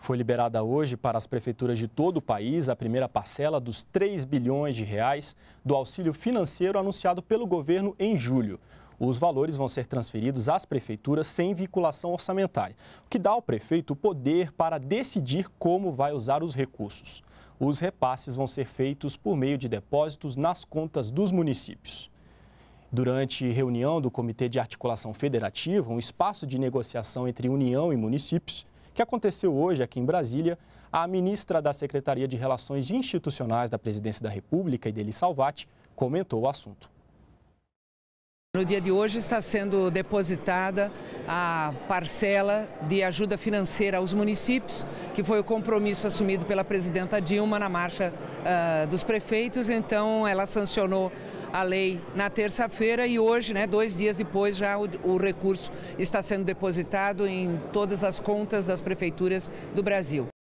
Foi liberada hoje para as prefeituras de todo o país a primeira parcela dos 3 bilhões de reais do auxílio financeiro anunciado pelo governo em julho. Os valores vão ser transferidos às prefeituras sem vinculação orçamentária, o que dá ao prefeito o poder para decidir como vai usar os recursos. Os repasses vão ser feitos por meio de depósitos nas contas dos municípios. Durante reunião do Comitê de Articulação Federativa, um espaço de negociação entre União e municípios, que aconteceu hoje aqui em Brasília, a ministra da Secretaria de Relações Institucionais da Presidência da República, Ideli Salvati, comentou o assunto. No dia de hoje está sendo depositada a parcela de ajuda financeira aos municípios, que foi o compromisso assumido pela presidenta Dilma na marcha uh, dos prefeitos. Então, ela sancionou a lei na terça-feira e hoje, né, dois dias depois, já o, o, recurso está sendo depositado em todas as contas das prefeituras do Brasil.